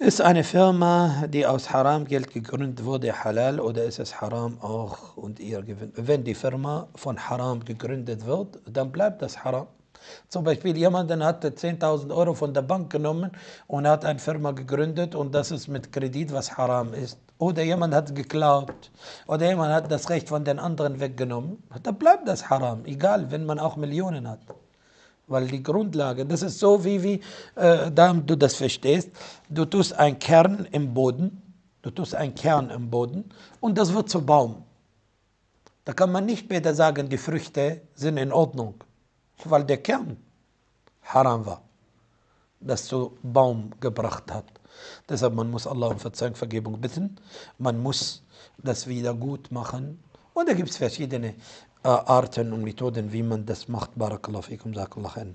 Ist eine Firma, die aus Haramgeld gegründet wurde, halal oder ist es Haram auch und ihr Gewinn? Wenn die Firma von Haram gegründet wird, dann bleibt das Haram. Zum Beispiel jemand hat 10.000 Euro von der Bank genommen und hat eine Firma gegründet und das ist mit Kredit, was Haram ist. Oder jemand hat geklaut oder jemand hat das Recht von den anderen weggenommen. Dann bleibt das Haram, egal, wenn man auch Millionen hat weil die Grundlage, das ist so wie, wie äh, damit du das verstehst, du tust einen Kern im Boden, du tust einen Kern im Boden und das wird zu Baum. Da kann man nicht später sagen, die Früchte sind in Ordnung, weil der Kern haram war, das zu Baum gebracht hat. Deshalb man muss Allah um Verzeihung, Vergebung bitten, man muss das wieder gut machen und da gibt es verschiedene äh, Arten und Methoden, wie man das macht. Barakallahu fikum, sakallahu